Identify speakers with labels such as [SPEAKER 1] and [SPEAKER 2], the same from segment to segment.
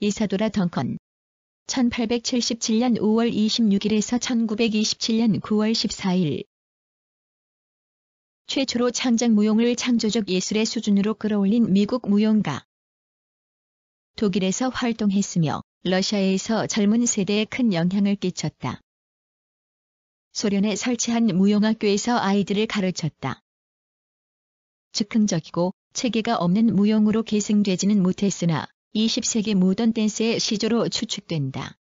[SPEAKER 1] 이사도라 덩컨 1877년 5월 26일에서 1927년 9월 14일 최초로 창작 무용을 창조적 예술의 수준으로 끌어올린 미국 무용가. 독일에서 활동했으며 러시아에서 젊은 세대에 큰 영향을 끼쳤다. 소련에 설치한 무용학교에서 아이들을 가르쳤다. 즉흥적이고 체계가 없는 무용으로 계승되지는 못했으나 20세기 모던 댄스의 시조로 추측된다.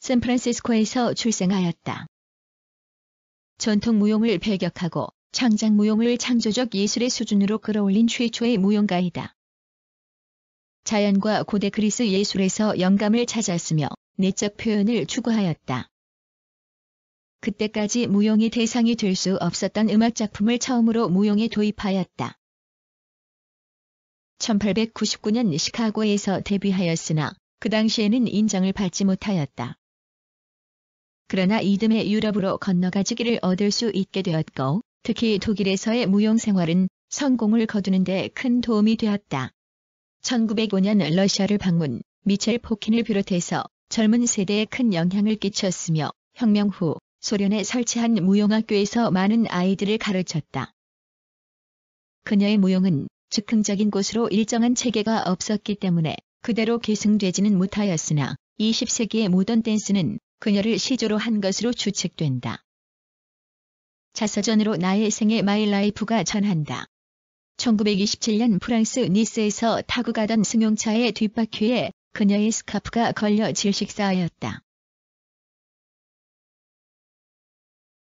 [SPEAKER 1] 샌프란시스코에서 출생하였다. 전통 무용을 배격하고 창작 무용을 창조적 예술의 수준으로 끌어올린 최초의 무용가이다. 자연과 고대 그리스 예술에서 영감을 찾았으며 내적 표현을 추구하였다. 그때까지 무용이 대상이 될 수 없었던 음악 작품을 처음으로 무용에 도입하였다. 1899년 시카고에서 데뷔하였으나 그 당시에는 인정을 받지 못하였다. 그러나 이듬해 유럽으로 건너가 지기를 얻을 수 있게 되었고 특히 독일에서의 무용 생활은 성공을 거두는 데 큰 도움이 되었다. 1905년 러시아를 방문, 미첼 포킨을 비롯해서 젊은 세대에 큰 영향을 끼쳤으며 혁명 후 소련에 설치한 무용학교에서 많은 아이들을 가르쳤다. 그녀의 무용은 즉흥적인 곳으로 일정한 체계가 없었기 때문에 그대로 계승되지는 못하였으나 20세기의 모던 댄스는 그녀를 시조로 한 것으로 추측된다. 자서전으로 나의 생애 마일 라이프가 전한다. 1927년 프랑스 니스에서 타고 가던 승용차의 뒷바퀴에 그녀의 스카프가 걸려 질식사하였다.